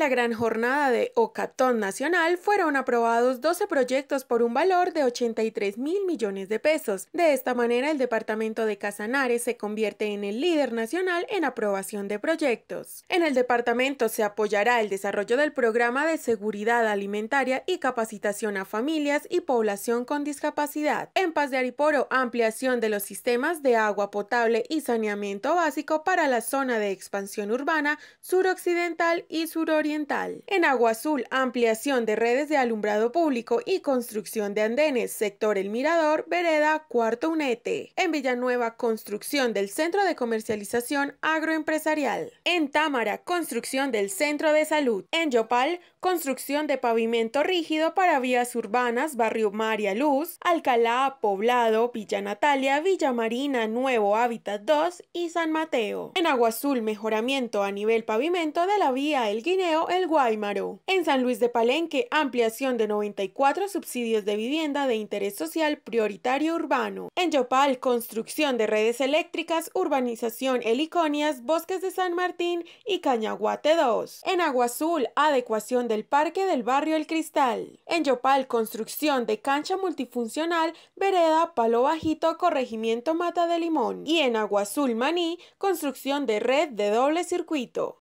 la gran jornada de Ocatón Nacional fueron aprobados 12 proyectos por un valor de 83 mil millones de pesos. De esta manera, el departamento de Casanares se convierte en el líder nacional en aprobación de proyectos. En el departamento se apoyará el desarrollo del programa de seguridad alimentaria y capacitación a familias y población con discapacidad. En Paz de Ariporo, ampliación de los sistemas de agua potable y saneamiento básico para la zona de expansión urbana suroccidental y suroriental en Agua Azul, ampliación de redes de alumbrado público y construcción de andenes, sector El Mirador, vereda Cuarto Unete. En Villanueva, construcción del centro de comercialización agroempresarial. En Támara, construcción del centro de salud. En Yopal, construcción de pavimento rígido para vías urbanas, barrio María Luz, Alcalá, Poblado, Villa Natalia, Villa Marina, Nuevo Hábitat 2 y San Mateo. En Agua Azul, mejoramiento a nivel pavimento de la vía El Guineo el Guaymaro. En San Luis de Palenque, ampliación de 94 subsidios de vivienda de interés social prioritario urbano. En Yopal, construcción de redes eléctricas, urbanización Heliconias, Bosques de San Martín y Cañaguate 2. En Agua Azul, adecuación del parque del barrio El Cristal. En Yopal, construcción de cancha multifuncional, vereda, palo bajito, corregimiento Mata de Limón. Y en Agua Azul, Maní, construcción de red de doble circuito.